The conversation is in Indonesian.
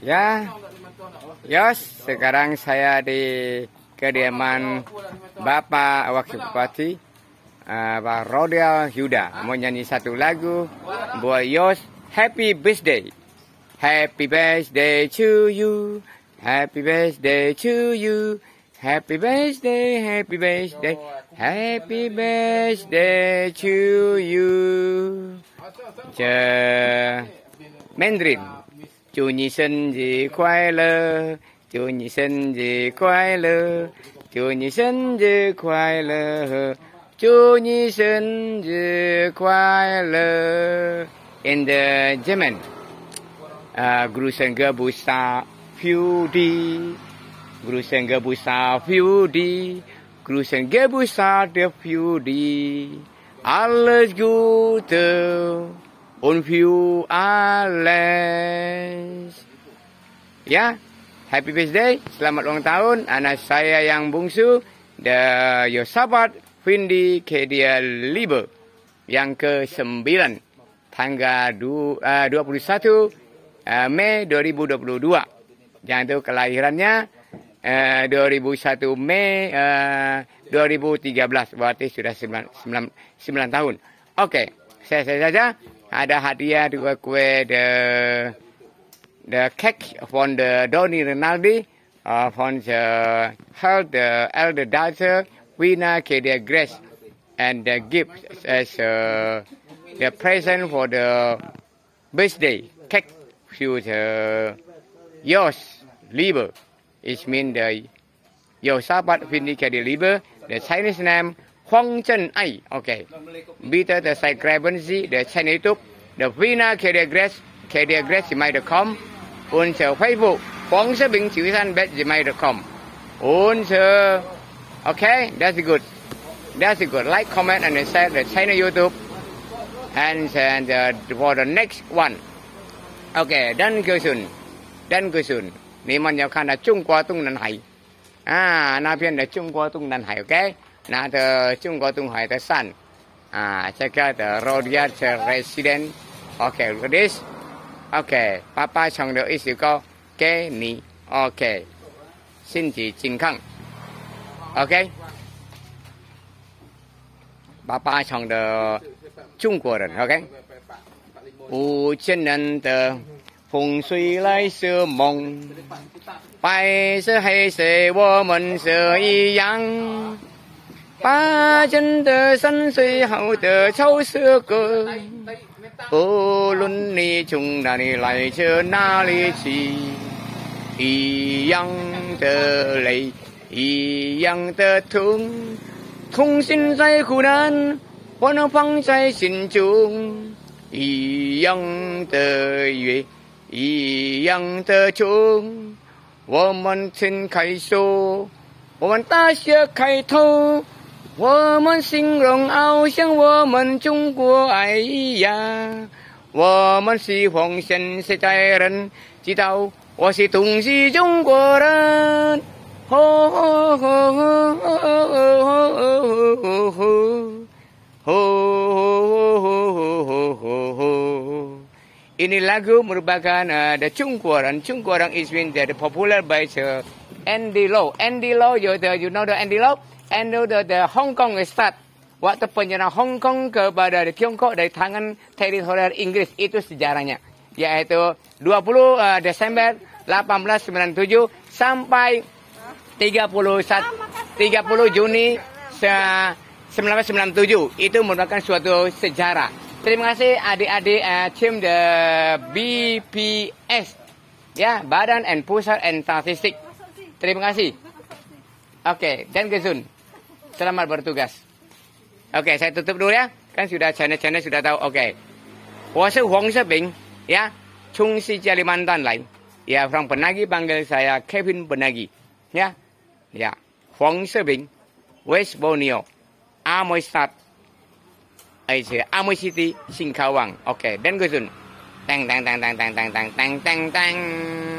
Ya. Yos, sekarang saya di kediaman Bapak Wakil Bupati eh, Pak Rodel Yuda mau nyanyi satu lagu buat Yos Happy Birthday. Happy birthday to you. Happy birthday to you. Happy birthday, happy birthday, happy birthday to you. Je Mandarin. 祝你生日快乐，祝你生日快乐，祝你生日快乐，祝你生日快乐。In the German, uh, Guru Sangha Busa Fudi, Guru Sangha Busa Fudi, Guru Sangha Busa Fudi, alles Gute on view Alex. Ya, happy birthday, selamat ulang tahun anak saya yang bungsu, the your support Windy Kedia Liber yang ke-9 tanggal du, uh, 21 uh, Mei 2022. Yang itu kelahirannya uh, eh, 2001 Mei uh, eh, 2013 berarti sudah 9, 9, 9 tahun. Oke, okay. saya saya saja ada hadiah dua kue the the cake from the Doni Rinaldi uh, from the her the elder daughter Wina Kedia Grace and the gift as uh, the present for the birthday cake to the uh, yours liver. It means the Yosabat Vinny Kedia liver, the Chinese name function I. Okay. Bitte the subscriben Sie the channel YouTube the Vina Grass, Grass gmail com und the Facebook Quang Sơ Bình Chữ San Bet gmail.com und the Okay, that's good. That's good. Like, comment, and share the channel YouTube. And, and uh, for the next one. Okay, dan cơ sùn. Dan cơ sùn. Nếu mà nhau khăn là Trung Quốc tung nền hải. À, nào phiên là Trung Quốc tung nền hải, okay? 拿着中国东海的伞，啊，这个的 Rodier 的 resident，OK，look、okay, this，OK，、okay, 爸爸唱的一首歌给你，OK，身体健康，OK，爸爸唱的中国人，OK，五千人的。风水来是梦，白是黑是我们是一样。八千的山水，好的草色歌。不论你从哪里来，就哪里去。一样的泪，一样的痛，痛心在苦难，我能放在心中。一样的月，一样的钟，我们勤开手，我们大学开头。Ini lagu merupakan uh, orang Cungkuarang. Cungkuarang is been popular by Andy Lau. Andy Lau, you, the, you know the Andy Lau? And the, the Hong Kong start waktu penyerang Hong Kong kepada Tiongkok dari tangan teritorial Inggris itu sejarahnya yaitu 20 uh, eh, Desember 1897 sampai 30 30 Juni 1997 itu merupakan suatu sejarah. Terima kasih adik-adik uh, tim the BPS ya Badan and Pusat and Statistik. Terima kasih. Oke, okay, dan Gesun. Selamat bertugas. Oke, okay, saya tutup dulu ya. Kan sudah channel-channel sudah tahu. Oke. Okay. Ya. 我是黄世平呀，从是，Kalimantan lain ya from Penagi panggil saya Kevin Penagi ya ya Huang Sebing West Borneo Amoy Sat, Asia eh, Amoy City Singkawang oke okay. dan Tang, tang tang tang tang tang tang tang tang tang